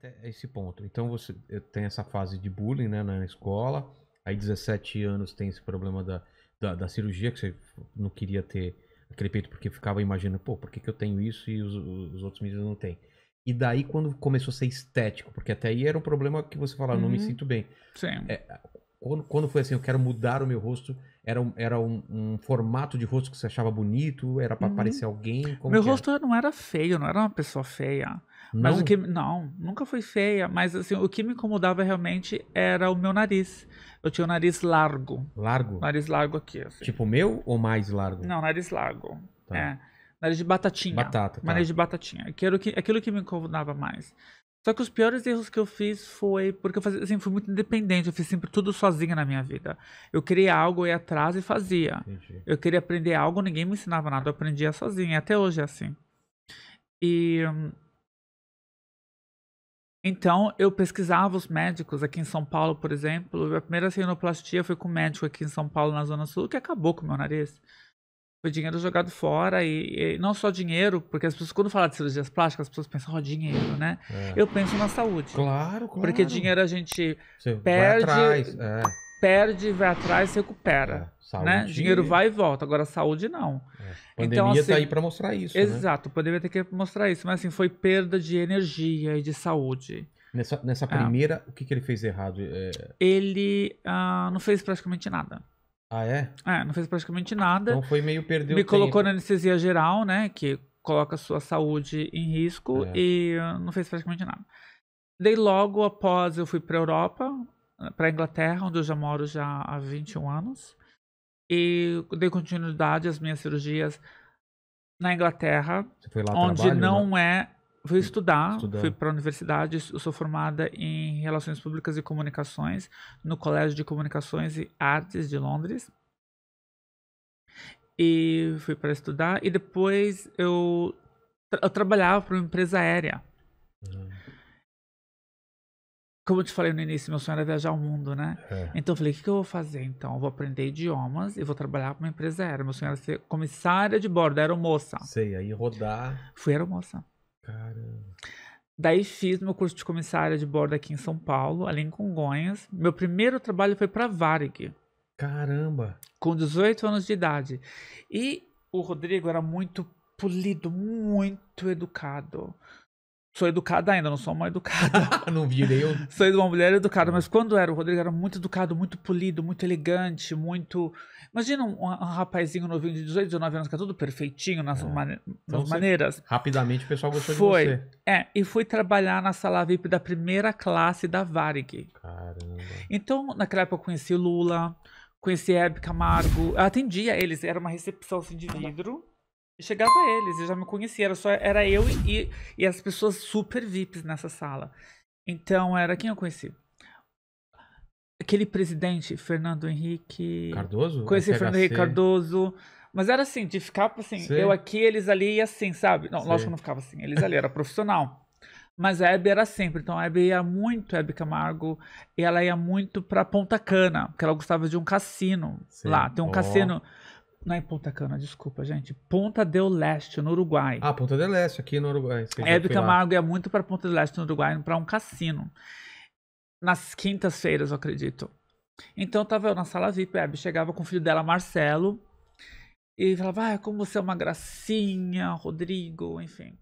até esse ponto. Então você eh, tem essa fase de bullying né, na escola, aí 17 anos tem esse problema da, da, da cirurgia, que você não queria ter aquele peito porque ficava imaginando, pô, por que, que eu tenho isso e os, os outros meninos não têm? E daí quando começou a ser estético, porque até aí era um problema que você falava, uhum. não me uhum. sinto bem. Sim. É, quando, quando foi assim, eu quero mudar o meu rosto era, um, era um, um, formato de rosto que você achava bonito? Era para uhum. parecer alguém? Como Meu rosto era? não era feio, não era uma pessoa feia. Não? Mas o que. Não, nunca foi feia. Mas assim, o que me incomodava realmente era o meu nariz. Eu tinha o um nariz largo. Largo? Nariz largo aqui. Assim. Tipo meu ou mais largo? Não, nariz largo. Tá. É. Nariz de batatinha. Batata. Tá. Nariz de batatinha. Que era o que, aquilo que me incomodava mais. Só que os piores erros que eu fiz foi porque eu fazia, assim, fui muito independente, eu fiz sempre tudo sozinha na minha vida. Eu queria algo, eu ia atrás e fazia. Entendi. Eu queria aprender algo, ninguém me ensinava nada, eu aprendia sozinha, até hoje é assim. E então eu pesquisava os médicos aqui em São Paulo, por exemplo. A primeira rinoplastia foi com um médico aqui em São Paulo, na Zona Sul, que acabou com o meu nariz. Foi dinheiro jogado fora e, e, não só dinheiro, porque as pessoas, quando falam de cirurgias plásticas, as pessoas pensam, ó, oh, dinheiro, né? É. Eu penso na saúde. Claro, claro. Porque dinheiro a gente perde, atrás, é. perde, vai atrás, recupera. É. Saúde, né? Dinheiro vai e volta, agora saúde não. É. Então, pandemia então, assim, tá aí para mostrar isso. Né? Exato, né? ter que mostrar isso, mas assim, foi perda de energia e de saúde. Nessa, nessa é. primeira, o que, que ele fez errado? É, ele ah, não fez praticamente nada. Ah, é? É, não fez praticamente nada. Então foi meio perder Me o colocou tempo. na anestesia geral, né? Que coloca a sua saúde em risco é. e ah, não fez praticamente nada. Daí logo após eu fui para Europa, para Inglaterra, onde eu já moro já há 21 anos. E dei continuidade às minhas cirurgias na Inglaterra, onde trabalho, não né? é fui estudar, estudar. fui para a universidade. Eu sou formada em Relações Públicas e Comunicações no Colégio de Comunicações e Artes de Londres. E fui para estudar. E depois eu, tra eu trabalhava para uma empresa aérea. Uhum. Como eu te falei no início, meu sonho era viajar o mundo, né? É. Então eu falei: o que, que eu vou fazer? Então, eu vou aprender idiomas e vou trabalhar para uma empresa aérea. Meu sonho era ser comissária de bordo, aeromoça. Sei, aí rodar. Fui aeromoça. Caramba. Daí fiz meu curso de comissária de bordo aqui em São Paulo, ali em Congonhas. Meu primeiro trabalho foi para Varig. Caramba! Com 18 anos de idade. E o Rodrigo era muito polido, muito educado, Sou educada ainda, não sou mal educada. não virei eu. Sou uma mulher educada, mas quando era, o Rodrigo era muito educado, muito polido, muito elegante, muito. Imagina um, um rapazinho novinho de 18, 19 anos, que é tudo perfeitinho nas, é. Então nas você, maneiras. Rapidamente o pessoal gostou foi, de você. É, e fui trabalhar na sala VIP da primeira classe da Varig. Caramba. Então, naquela época eu conheci Lula, conheci Hebe Camargo, eu atendia eles, era uma recepção assim, de vidro chegava eles, eles já me conhecia, era só era eu e, e as pessoas super VIPs nessa sala. Então era quem eu conheci? Aquele presidente, Fernando Henrique. Cardoso? Conheci Fernando Henrique Cardoso. Mas era assim, de ficar tipo assim, Sim. eu aqui, eles ali e assim, sabe? Não, Sim. lógico que não ficava assim, eles ali, era profissional. Mas a Hebe era sempre. Então a Hebe ia muito, a Hebe Camargo, e ela ia muito pra Ponta Cana, porque ela gostava de um cassino Sim. lá. Tem um oh. cassino não é Ponta Cana, desculpa, gente. Ponta del Leste, no Uruguai. Ah, Ponta del Leste, aqui no Uruguai. É do Camargo ia é muito para Ponta del Leste, no Uruguai, para um cassino. Nas quintas-feiras, eu acredito. Então tava eu na sala VIP, a chegava com o filho dela, Marcelo. E falava, ah, como você é uma gracinha, Rodrigo, enfim.